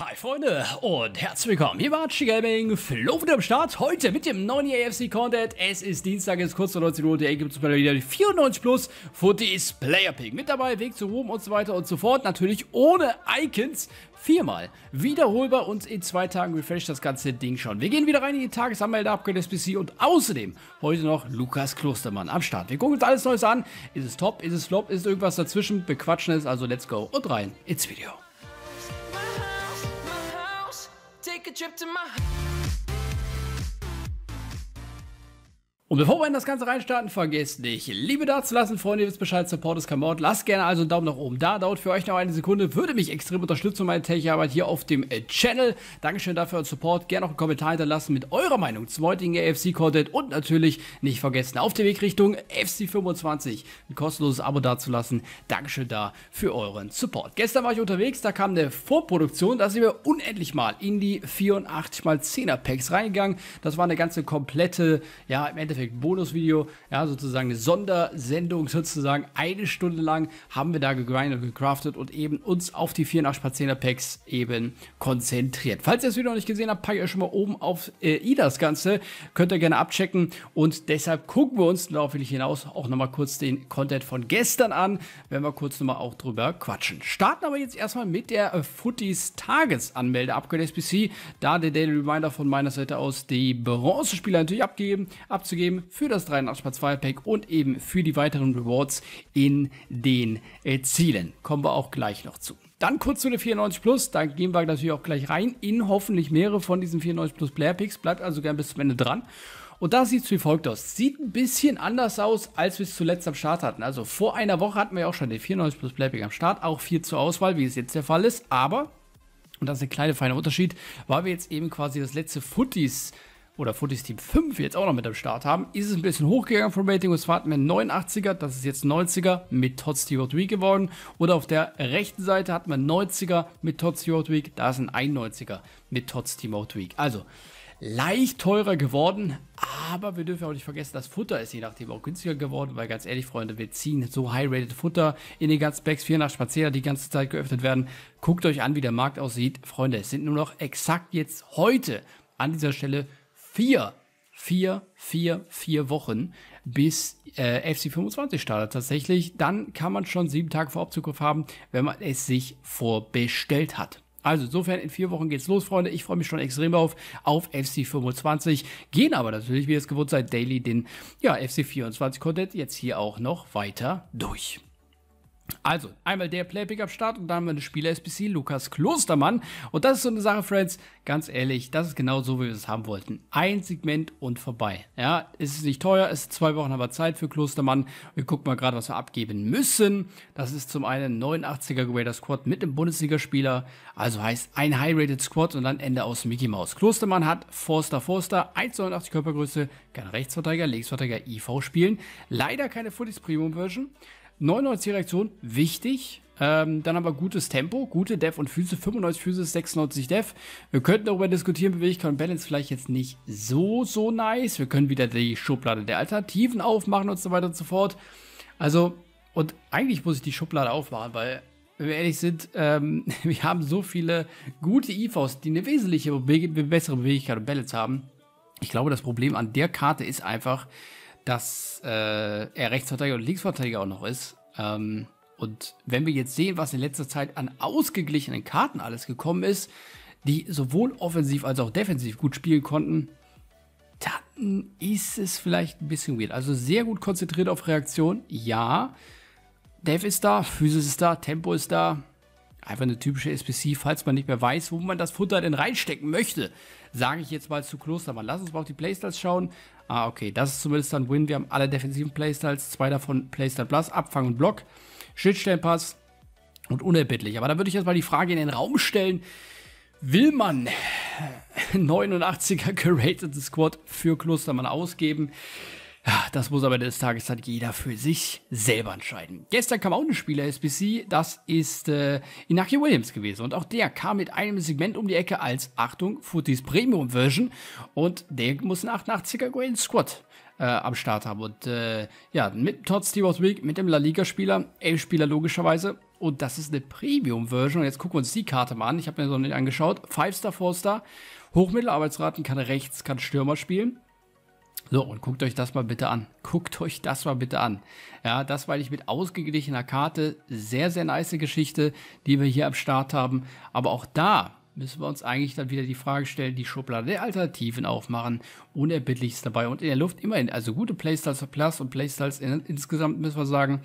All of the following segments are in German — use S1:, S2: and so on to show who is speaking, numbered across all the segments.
S1: Hi Freunde und herzlich willkommen. Hier war Archie Gaming, Flo wieder am Start. Heute mit dem neuen AFC Content. Es ist Dienstag, es ist kurz vor 19 Uhr. Der gibt es mal wieder 94 Plus Footies Player Pick. Mit dabei Weg zu Ruhm und so weiter und so fort. Natürlich ohne Icons. Viermal wiederholbar und in zwei Tagen refresht das ganze Ding schon. Wir gehen wieder rein in die Tagesanmelde, Upgrade SPC und außerdem heute noch Lukas Klostermann am Start. Wir gucken uns alles Neues an. Ist es top? Ist es flop? Ist irgendwas dazwischen? Bequatschen es. Also let's go und rein ins Video. trip to my Und bevor wir in das Ganze reinstarten, vergesst nicht, Liebe da zu lassen, Freunde, ihr wisst Bescheid, Support ist kein Mord. Lasst gerne also einen Daumen nach oben da, dauert für euch noch eine Sekunde, würde mich extrem unterstützen, meine Tech-Arbeit hier auf dem äh, Channel. Dankeschön dafür euren Support, gerne auch einen Kommentar hinterlassen mit eurer Meinung zum heutigen AFC-Content und natürlich nicht vergessen, auf dem Weg Richtung FC25 ein kostenloses Abo dazulassen. Dankeschön da für euren Support. Gestern war ich unterwegs, da kam eine Vorproduktion, da sind wir unendlich mal in die 84x10er Packs reingegangen. Das war eine ganze komplette, ja, im Endeffekt Endeffekt Bonusvideo, ja, sozusagen eine Sondersendung sozusagen. Eine Stunde lang haben wir da gegrindet und gecraftet und eben uns auf die 84 er Packs eben konzentriert. Falls ihr das Video noch nicht gesehen habt, packe ich euch schon mal oben auf äh, i Ganze. Könnt ihr gerne abchecken und deshalb gucken wir uns darauf will ich hinaus auch nochmal kurz den Content von gestern an, wenn wir kurz nochmal auch drüber quatschen. Starten aber jetzt erstmal mit der äh, Footies Anmelde Upgrade SPC. Da der Daily Reminder von meiner Seite aus die Bronzespieler natürlich abgeben, abzugeben eben für das 83x2 Pack und eben für die weiteren Rewards in den äh, Zielen. Kommen wir auch gleich noch zu. Dann kurz zu der 94 Plus, da gehen wir natürlich auch gleich rein in hoffentlich mehrere von diesen 94 Plus Player Picks. Bleibt also gern bis zum Ende dran. Und da sieht es wie folgt aus. Sieht ein bisschen anders aus, als wir es zuletzt am Start hatten. Also vor einer Woche hatten wir ja auch schon den 94 Plus Pick am Start, auch viel zur Auswahl, wie es jetzt der Fall ist. Aber, und das ist ein kleiner feiner Unterschied, weil wir jetzt eben quasi das letzte Footies oder Footies Team 5 jetzt auch noch mit am Start haben, ist es ein bisschen hochgegangen vom Rating. Und zwar hatten wir einen 89er, das ist jetzt 90er mit Todd Stewart Week geworden. Oder auf der rechten Seite hatten wir 90er mit Todd Stewart Week, da ist ein 91er mit Todd Stewart Week. Also leicht teurer geworden, aber wir dürfen auch nicht vergessen, das Futter ist je nachdem auch günstiger geworden, weil ganz ehrlich, Freunde, wir ziehen so high-rated Futter in den ganzen Packs, 4 nach Spazierer, die ganze Zeit geöffnet werden. Guckt euch an, wie der Markt aussieht. Freunde, es sind nur noch exakt jetzt heute an dieser Stelle vier, vier, vier, vier Wochen, bis äh, FC 25 startet tatsächlich. Dann kann man schon sieben Tage vor Abzugriff haben, wenn man es sich vorbestellt hat. Also insofern, in vier Wochen geht's los, Freunde. Ich freue mich schon extrem auf, auf FC25. Gehen aber natürlich, wie ihr es gewohnt seid, daily den ja, FC24-Content jetzt hier auch noch weiter durch. Also, einmal der Play-Pickup-Start und dann haben wir eine Spieler-SBC, Lukas Klostermann. Und das ist so eine Sache, Friends, ganz ehrlich, das ist genau so, wie wir es haben wollten. Ein Segment und vorbei. Ja, ist es nicht teuer, es ist zwei Wochen aber Zeit für Klostermann. Wir gucken mal gerade, was wir abgeben müssen. Das ist zum einen 89er Grader Squad mit einem Bundesligaspieler, also heißt ein High-Rated Squad und dann Ende aus Mickey Mouse. Klostermann hat Forster Forster, 1,89 Körpergröße, kann Rechtsverteidiger, Linksverteidiger, IV spielen. Leider keine Footies Premium Version. 99 Reaktion, wichtig. Ähm, dann haben wir gutes Tempo, gute Dev und Füße, 95 Füße, 96 Dev. Wir könnten darüber diskutieren, Beweglichkeit und Balance vielleicht jetzt nicht so, so nice. Wir können wieder die Schublade der Alternativen aufmachen und so weiter und so fort. Also, und eigentlich muss ich die Schublade aufmachen, weil, wenn wir ehrlich sind, ähm, wir haben so viele gute IVs, die eine wesentliche Be bessere Beweglichkeit und Balance haben. Ich glaube, das Problem an der Karte ist einfach, dass äh, er Rechtsverteidiger und Linksverteidiger auch noch ist. Ähm, und wenn wir jetzt sehen, was in letzter Zeit an ausgeglichenen Karten alles gekommen ist, die sowohl offensiv als auch defensiv gut spielen konnten, dann ist es vielleicht ein bisschen weird. Also sehr gut konzentriert auf Reaktion, ja. Dev ist da, Physis ist da, Tempo ist da. Einfach eine typische SPC, falls man nicht mehr weiß, wo man das Futter denn reinstecken möchte. Sage ich jetzt mal zu Klostermann. Lass uns mal auf die Playstars schauen. Ah, okay, das ist zumindest dann Win. Wir haben alle defensiven Playstyles, zwei davon Playstyle Plus, Abfang und Block, Schnittstellenpass. und unerbittlich. Aber da würde ich jetzt mal die Frage in den Raum stellen, will man 89er geratetes Squad für Klostermann ausgeben? Ah, das muss aber des Tages dann jeder für sich selber entscheiden. Gestern kam auch eine Spieler SBC, das ist äh, Inaki Williams gewesen. Und auch der kam mit einem Segment um die Ecke als, Achtung, Footies Premium Version. Und der muss einen 88er Grain Squad äh, am Start haben. Und äh, ja, mit Todd Stewart Week, mit dem La Liga-Spieler, Elf-Spieler logischerweise. Und das ist eine Premium-Version. Und jetzt gucken wir uns die Karte mal an. Ich habe mir so nicht angeschaut. Five star 4-Star, Hochmittelarbeitsraten, kann rechts, kann Stürmer spielen. So, und guckt euch das mal bitte an. Guckt euch das mal bitte an. Ja, das war ich mit ausgeglichener Karte. Sehr, sehr nice Geschichte, die wir hier am Start haben. Aber auch da müssen wir uns eigentlich dann wieder die Frage stellen, die Schublade der Alternativen aufmachen. Unerbittliches dabei und in der Luft immerhin. Also gute Playstyles Plus und Playstyles in, insgesamt müssen wir sagen,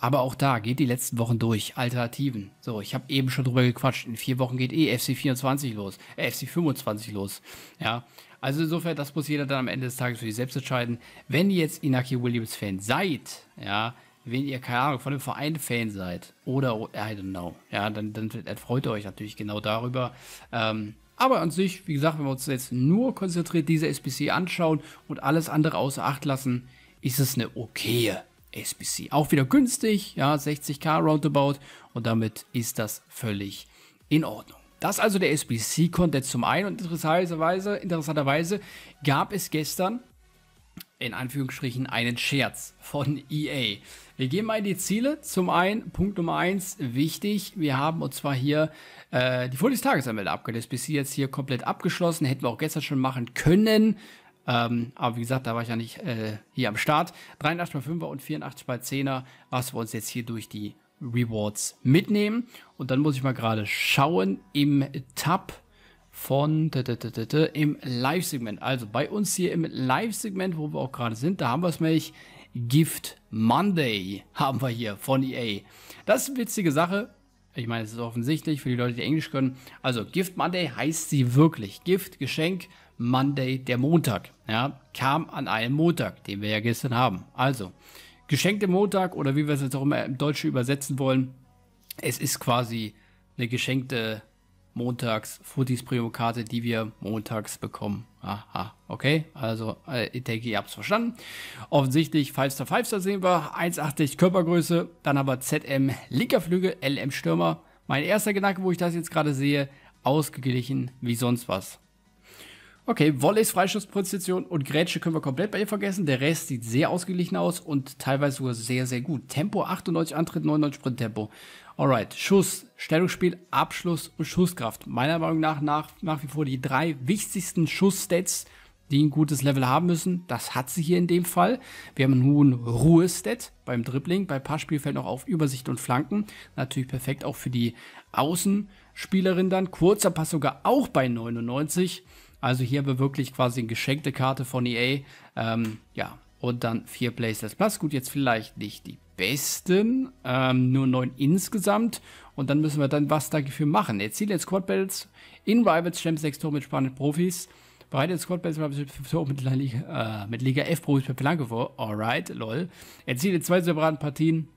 S1: aber auch da geht die letzten Wochen durch. Alternativen. So, ich habe eben schon drüber gequatscht. In vier Wochen geht eh FC 24 los, äh, FC 25 los. Ja, also insofern, das muss jeder dann am Ende des Tages für sich selbst entscheiden. Wenn ihr jetzt Inaki Williams Fan seid, ja, wenn ihr, keine Ahnung, von dem Verein Fan seid, oder, oh, I don't know, ja, dann, dann freut ihr euch natürlich genau darüber. Ähm, aber an sich, wie gesagt, wenn wir uns jetzt nur konzentriert diese SPC anschauen und alles andere außer Acht lassen, ist es eine okaye SBC. Auch wieder günstig, ja, 60k roundabout und damit ist das völlig in Ordnung. Das also der SBC-Content zum einen und interessanterweise, interessanterweise gab es gestern in Anführungsstrichen einen Scherz von EA. Wir gehen mal in die Ziele. Zum einen, Punkt Nummer eins wichtig, wir haben und zwar hier äh, die Full-Tagesanmeldung Tages am Bis jetzt hier komplett abgeschlossen, hätten wir auch gestern schon machen können, ähm, aber wie gesagt, da war ich ja nicht äh, hier am Start. 83 mal 5er und 84 mal 10er, was wir uns jetzt hier durch die Rewards mitnehmen. Und dann muss ich mal gerade schauen im Tab von im Live-Segment. Also bei uns hier im Live-Segment, wo wir auch gerade sind, da haben wir es nämlich Gift Monday haben wir hier von EA. Das ist eine witzige Sache. Ich meine, es ist offensichtlich für die Leute, die Englisch können. Also Gift Monday heißt sie wirklich. Gift, Geschenk, Monday, der Montag, ja, kam an einem Montag, den wir ja gestern haben. Also, geschenkte Montag oder wie wir es jetzt auch immer im Deutschen übersetzen wollen, es ist quasi eine geschenkte montags Footies Primo-Karte, die wir montags bekommen. Aha, okay. Also, äh, ich denke, ihr habt es verstanden. Offensichtlich 5-Star, 5-Star sehen wir. 1,80 Körpergröße. Dann aber ZM linker Flügel, LM Stürmer. Mein erster Gedanke, wo ich das jetzt gerade sehe, ausgeglichen wie sonst was. Okay, Wolle ist Freischussposition und Grätsche können wir komplett bei ihr vergessen. Der Rest sieht sehr ausgeglichen aus und teilweise sogar sehr, sehr gut. Tempo 98, Antritt 99, Sprinttempo. Alright, Schuss, Stellungsspiel, Abschluss und Schusskraft. Meiner Meinung nach nach, nach wie vor die drei wichtigsten Schussstats, die ein gutes Level haben müssen. Das hat sie hier in dem Fall. Wir haben einen hohen Ruhestat beim Dribbling, bei Passspiel fällt noch auf Übersicht und Flanken. Natürlich perfekt auch für die Außenspielerin dann. Kurzer Pass sogar auch bei 99. Also hier haben wir wirklich quasi eine geschenkte Karte von EA. Ähm, ja, und dann vier Playstars Plus. Gut, jetzt vielleicht nicht die besten, ähm, nur neun insgesamt. Und dann müssen wir dann was dafür machen. Erziele jetzt Squad Battles in Rivals Champs 6 Tore mit spannenden Profis. Bereite Squad Battles Rivals 5 Tore mit, äh, mit, Liga F Profis per Planke vor. Alright, lol. Erziele zwei separaten Partien.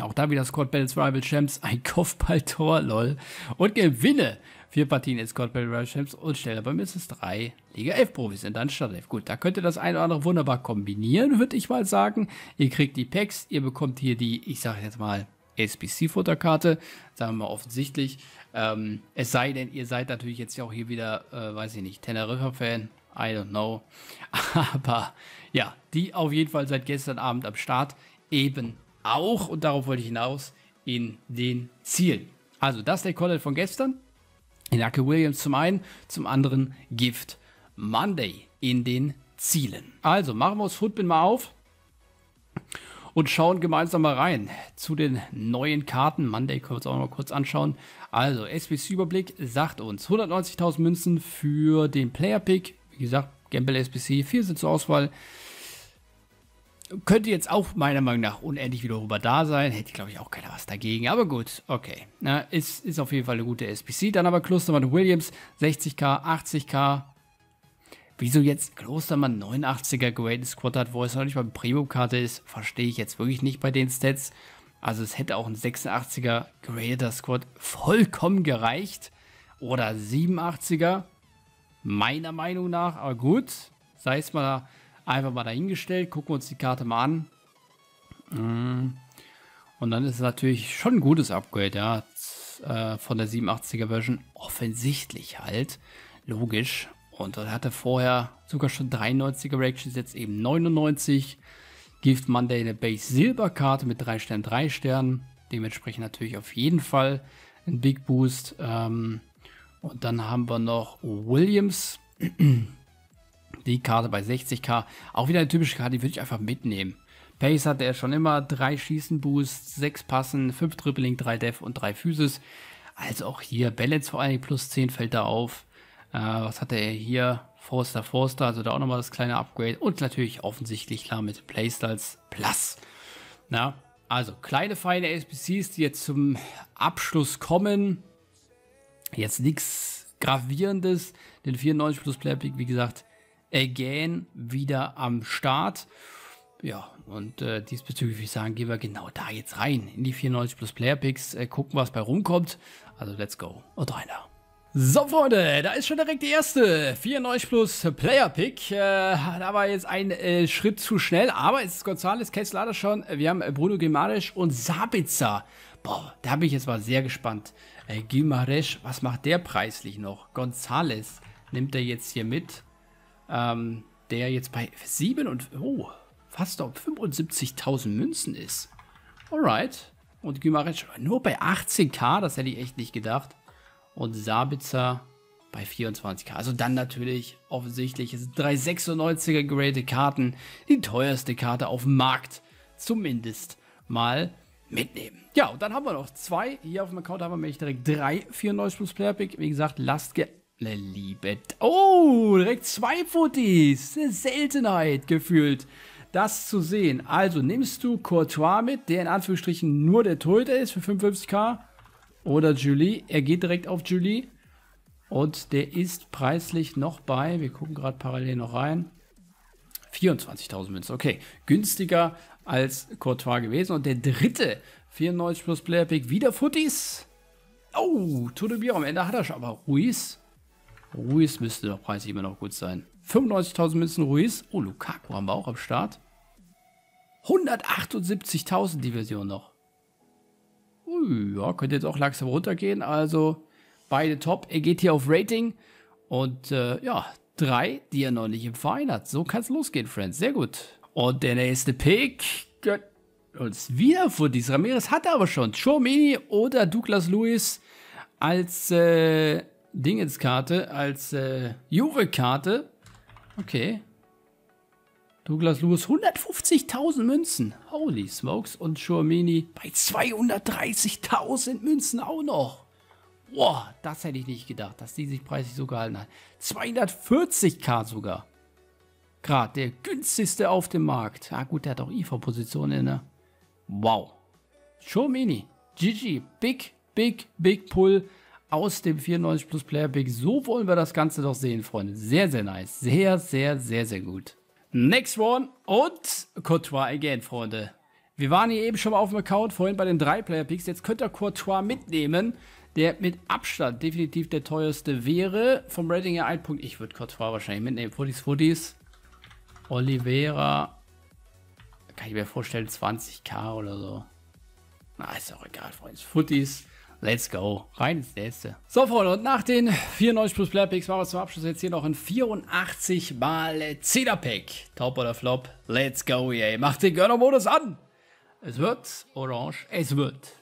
S1: Auch da wieder Squad Battles Rival Champs, ein Kopfballtor, lol. Und gewinne vier Partien ist Scott Perry Champs und schneller bei mir ist es drei Liga 11 Profis in dann Startelf. Gut, da könnt ihr das ein oder andere wunderbar kombinieren, würde ich mal sagen. Ihr kriegt die Packs, ihr bekommt hier die, ich sage jetzt mal, SBC-Futterkarte, sagen wir offensichtlich. Ähm, es sei denn, ihr seid natürlich jetzt ja auch hier wieder, äh, weiß ich nicht, Teneriffa-Fan. I don't know. Aber ja, die auf jeden Fall seit gestern Abend am Start eben auch. Und darauf wollte ich hinaus in den Zielen. Also das ist der Content von gestern in Lucky Williams zum einen, zum anderen Gift Monday in den Zielen. Also machen wir uns Footbin mal auf und schauen gemeinsam mal rein zu den neuen Karten. Monday können wir uns auch noch mal kurz anschauen. Also SBC-Überblick sagt uns 190.000 Münzen für den Player-Pick. Wie gesagt, Gamble SBC, vier sind zur Auswahl könnte jetzt auch meiner Meinung nach unendlich wieder rüber da sein. Hätte, glaube ich, auch keiner was dagegen. Aber gut, okay. Na, ist, ist auf jeden Fall eine gute SPC. Dann aber Klostermann Williams, 60k, 80k. Wieso jetzt Klostermann 89er Greatest Squad hat, wo es noch nicht mal eine Premium-Karte ist, verstehe ich jetzt wirklich nicht bei den Stats. Also es hätte auch ein 86er Greater Squad vollkommen gereicht. Oder 87er, meiner Meinung nach. Aber gut, sei es mal da. Einfach mal dahingestellt, gucken wir uns die Karte mal an. Mm. Und dann ist es natürlich schon ein gutes Upgrade, ja. Äh, von der 87er Version. Offensichtlich halt. Logisch. Und dann hatte vorher sogar schon 93er Reactions, jetzt eben 99. Gift Monday eine Base Silberkarte mit 3 Sternen, 3 Sternen. Dementsprechend natürlich auf jeden Fall ein Big Boost. Ähm, und dann haben wir noch Williams. Die Karte bei 60k, auch wieder eine typische Karte, die würde ich einfach mitnehmen. Pace hatte er schon immer, 3 Schießen Boost, 6 Passen, 5 Dribbling, 3 Def und 3 Physis. Also auch hier Balance vor allem, plus 10 fällt da auf. Äh, was hatte er hier? Forster, Forster, also da auch nochmal das kleine Upgrade. Und natürlich offensichtlich klar mit Playstyles Plus. Na, also kleine feine SBCs, die jetzt zum Abschluss kommen. Jetzt nichts Gravierendes. Den 94 plus Playpick, wie gesagt, Again äh, wieder am Start. Ja, und äh, diesbezüglich würde ich sagen, gehen wir genau da jetzt rein. In die 94 plus Player Picks, äh, gucken, was bei rumkommt. Also let's go. Und rein So Freunde, da ist schon direkt die erste 94 plus Player Pick. Äh, da war jetzt ein äh, Schritt zu schnell, aber es ist González, Gonzales Kesslada schon. Wir haben äh, Bruno Gimarisch und Sabitzer. Boah, da bin ich jetzt mal sehr gespannt. Äh, Gimarisch, was macht der preislich noch? González nimmt er jetzt hier mit ähm, der jetzt bei 7 und oh, fast auf 75.000 Münzen ist. Alright. Und Gümaric nur bei 18k, das hätte ich echt nicht gedacht. Und Sabitzer bei 24k. Also dann natürlich offensichtlich ist 396er gradete Karten die teuerste Karte auf dem Markt. Zumindest mal mitnehmen. Ja, und dann haben wir noch zwei. Hier auf dem Account haben wir nämlich direkt drei 94 plus Player Pick. Wie gesagt, lasst ge Ne, liebe. Oh, direkt zwei Footies. Eine Seltenheit gefühlt, das zu sehen. Also nimmst du Courtois mit, der in Anführungsstrichen nur der Torhüter ist für 55k. Oder Julie. Er geht direkt auf Julie. Und der ist preislich noch bei, wir gucken gerade parallel noch rein, 24.000 Münzen. Okay, günstiger als Courtois gewesen. Und der dritte 94 plus Player Pick, wieder Footies. Oh, Todebier am Ende hat er schon, aber Ruiz Ruiz müsste doch preislich immer noch gut sein. 95.000 Münzen Ruiz. Oh, Lukaku haben wir auch am Start. 178.000 die Version noch. Ui, ja, könnte jetzt auch langsam runtergehen. Also beide top. Er geht hier auf Rating. Und äh, ja, drei, die er noch nicht im Verein hat. So kann es losgehen, Friends. Sehr gut. Und der nächste Pick. Uns wieder Footies. Ramirez hat er aber schon. Chomini oder Douglas Lewis als äh, Dingenskarte, als äh, jure Okay. Douglas Lewis, 150.000 Münzen. Holy smokes. Und Schurmini bei 230.000 Münzen auch noch. Boah, das hätte ich nicht gedacht, dass die sich preislich so gehalten hat. 240k sogar. Gerade der günstigste auf dem Markt. Ah gut, der hat auch IV-Position inne. Wow. Schurmini, GG, big, big, big pull aus dem 94 Plus Player Pick. So wollen wir das Ganze doch sehen, Freunde. Sehr, sehr nice. Sehr, sehr, sehr, sehr gut. Next one und Courtois again, Freunde. Wir waren hier eben schon mal auf dem Account, vorhin bei den drei player picks Jetzt könnt ihr Courtois mitnehmen, der mit Abstand definitiv der teuerste wäre. Vom Rating her ein Punkt. Ich würde Courtois wahrscheinlich mitnehmen. Footies, Footies. Oliveira. Kann ich mir vorstellen, 20k oder so. Na, ist auch egal, Freunde. Footies. Let's go. Rein ins nächste. So, Freunde, und nach den 94 plus Player Picks machen wir zum Abschluss jetzt hier noch ein 84 mal Cedar Pack. Top oder Flop? Let's go, yay. Macht den gönner modus an. Es wird orange. Es wird.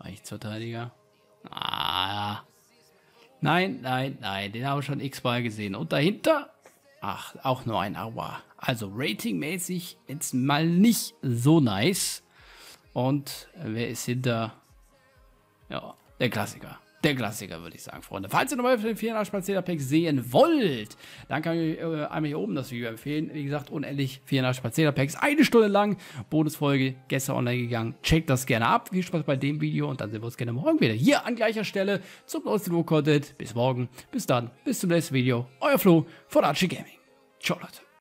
S1: Rechtsverteidiger. Ah. Nein, nein, nein. Den habe ich schon x-mal gesehen. Und dahinter? Ach, auch nur ein Aua. Also ratingmäßig jetzt mal nicht so nice. Und wer ist hinter ja, der Klassiker. Der Klassiker, würde ich sagen, Freunde. Falls ihr nochmal für den 400 Pack sehen wollt, dann kann ich euch äh, einmal hier oben das Video empfehlen. Wie gesagt, unendlich 400 packs Eine Stunde lang. Bonusfolge gestern online gegangen. Checkt das gerne ab. Viel Spaß bei dem Video und dann sehen wir uns gerne morgen wieder. Hier an gleicher Stelle zum neuesten Content. Bis morgen. Bis dann. Bis zum nächsten Video. Euer Flo von Archie Gaming. Ciao, Leute.